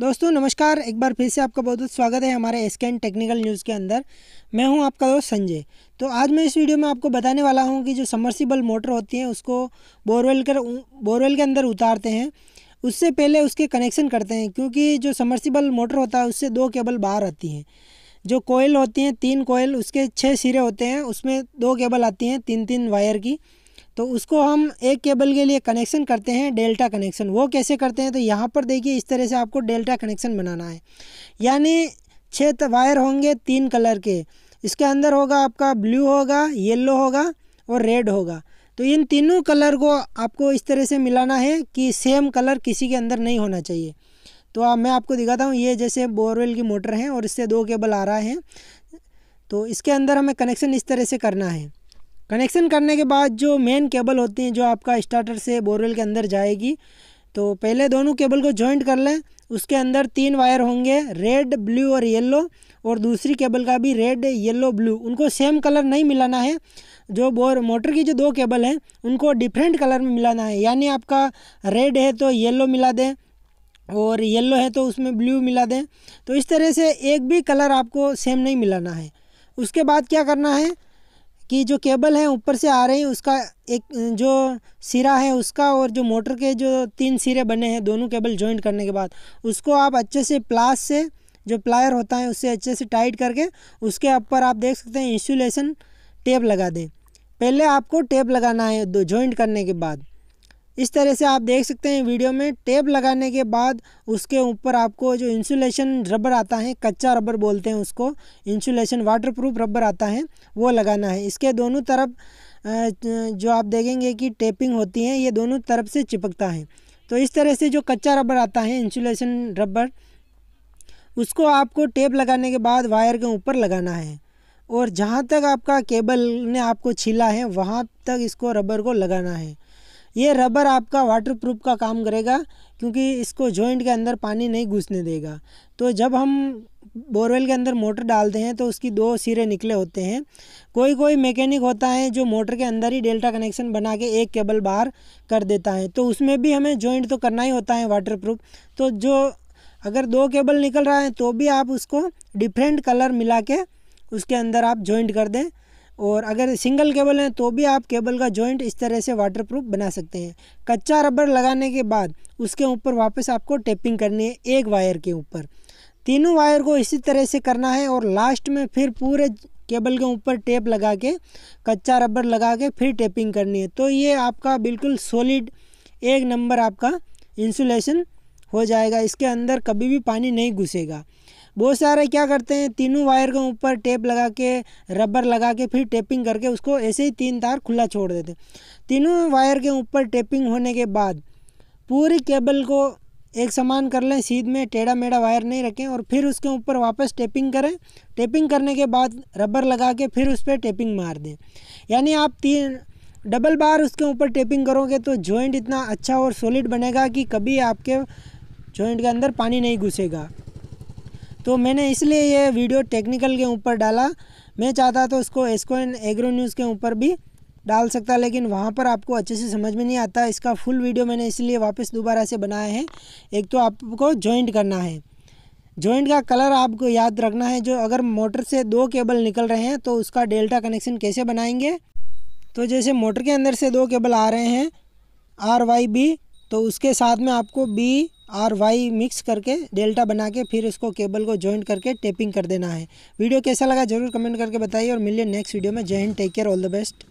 दोस्तों नमस्कार एक बार फिर से आपका बहुत बहुत स्वागत है हमारे एस टेक्निकल न्यूज़ के अंदर मैं हूं आपका दोस्त संजय तो आज मैं इस वीडियो में आपको बताने वाला हूं कि जो समर्सिबल मोटर होती है उसको बोरवेल कर बोरवेल के अंदर उतारते हैं उससे पहले उसके कनेक्शन करते हैं क्योंकि जो समर्सिबल मोटर होता है उससे दो केबल बाहर आती हैं जो कोयल होती हैं तीन कोयल उसके छः सिरे होते हैं उसमें दो केबल आती हैं तीन तीन वायर की तो उसको हम एक केबल के लिए कनेक्शन करते हैं डेल्टा कनेक्शन वो कैसे करते हैं तो यहाँ पर देखिए इस तरह से आपको डेल्टा कनेक्शन बनाना है यानी छः वायर होंगे तीन कलर के इसके अंदर होगा आपका ब्लू होगा येलो होगा और रेड होगा तो इन तीनों कलर को आपको इस तरह से मिलाना है कि सेम कलर किसी के अंदर नहीं होना चाहिए तो आ, मैं आपको दिखाता हूँ ये जैसे बोरवेल की मोटर है और इससे दो केबल आ रहा है तो इसके अंदर हमें कनेक्शन इस तरह से करना है कनेक्शन करने के बाद जो मेन केबल होती हैं जो आपका स्टार्टर से बोरवेल के अंदर जाएगी तो पहले दोनों केबल को जॉइंट कर लें उसके अंदर तीन वायर होंगे रेड ब्लू और येलो और दूसरी केबल का भी रेड येलो ब्लू उनको सेम कलर नहीं मिलाना है जो बोर मोटर की जो दो केबल हैं उनको डिफरेंट कलर में मिलाना है यानी आपका रेड है तो येलो मिला दें और येलो है तो उसमें ब्लू मिला दें तो इस तरह से एक भी कलर आपको सेम नहीं मिलाना है उसके बाद क्या करना है कि जो केबल है ऊपर से आ रही उसका एक जो सिरा है उसका और जो मोटर के जो तीन सिरे बने हैं दोनों केबल जॉइंट करने के बाद उसको आप अच्छे से प्लास से जो प्लायर होता है उससे अच्छे से टाइट करके उसके ऊपर आप देख सकते हैं इंसुलेशन टेप लगा दें पहले आपको टेप लगाना है दो जॉइंट करने के बाद इस तरह से आप देख सकते हैं वीडियो में टेप लगाने के बाद उसके ऊपर आपको जो इंसुलेशन रबर आता है कच्चा रबर बोलते हैं उसको इंसुलेशन वाटरप्रूफ रबर आता है वो लगाना है इसके दोनों तरफ जो आप देखेंगे कि टेपिंग होती है ये दोनों तरफ से चिपकता है तो इस तरह से जो कच्चा रबर आता है इंसुलेशन रबर उसको आपको टेप लगाने के बाद वायर के ऊपर लगाना है और जहाँ तक आपका केबल ने आपको छीला है वहाँ तक इसको रबर को लगाना है ये रबर आपका वाटर प्रूफ का काम करेगा क्योंकि इसको जॉइंट के अंदर पानी नहीं घुसने देगा तो जब हम बोरवेल के अंदर मोटर डालते हैं तो उसकी दो सिरे निकले होते हैं कोई कोई मैकेनिक होता है जो मोटर के अंदर ही डेल्टा कनेक्शन बना के एक केबल बाहर कर देता है तो उसमें भी हमें जॉइंट तो करना ही होता है वाटर प्रूफ तो जो अगर दो केबल निकल रहा है तो भी आप उसको डिफरेंट कलर मिला के उसके अंदर आप जॉइंट कर दें और अगर सिंगल केबल हैं तो भी आप केबल का जॉइंट इस तरह से वाटरप्रूफ बना सकते हैं कच्चा रबर लगाने के बाद उसके ऊपर वापस आपको टेपिंग करनी है एक वायर के ऊपर तीनों वायर को इसी तरह से करना है और लास्ट में फिर पूरे केबल के ऊपर टेप लगा के कच्चा रबर लगा के फिर टेपिंग करनी है तो ये आपका बिल्कुल सॉलिड एक नंबर आपका इंसुलेशन हो जाएगा इसके अंदर कभी भी पानी नहीं घुसेगा बहुत सारे क्या करते हैं तीनों वायर के ऊपर टेप लगा के रबर लगा के फिर टेपिंग करके उसको ऐसे ही तीन तार खुला छोड़ देते तीनों वायर के ऊपर टेपिंग होने के बाद पूरी केबल को एक समान कर लें सीध में टेढ़ा मेढ़ा वायर नहीं रखें और फिर उसके ऊपर वापस टेपिंग करें टेपिंग करने के बाद रबर लगा के फिर उस पर टेपिंग मार दें यानी आप तीन डबल बार उसके ऊपर टेपिंग करोगे तो जॉइंट इतना अच्छा और सॉलिड बनेगा कि कभी आपके जॉइंट के अंदर पानी नहीं घुसेगा तो मैंने इसलिए ये वीडियो टेक्निकल के ऊपर डाला मैं चाहता तो इसको एस्को एंड एग्रो न्यूज़ के ऊपर भी डाल सकता लेकिन वहाँ पर आपको अच्छे से समझ में नहीं आता इसका फुल वीडियो मैंने इसलिए वापस दोबारा से बनाया है एक तो आपको जॉइंट करना है जॉइंट का कलर आपको याद रखना है जो अगर मोटर से दो केबल निकल रहे हैं तो उसका डेल्टा कनेक्शन कैसे बनाएंगे तो जैसे मोटर के अंदर से दो केबल आ रहे हैं आर वाई बी तो उसके साथ में आपको बी आर वाई मिक्स करके डेल्टा बना के फिर इसको केबल को ज्वाइंट करके टेपिंग कर देना है वीडियो कैसा लगा जरूर कमेंट करके बताइए और मिलिए नेक्स्ट वीडियो में Jai Hind take care all the best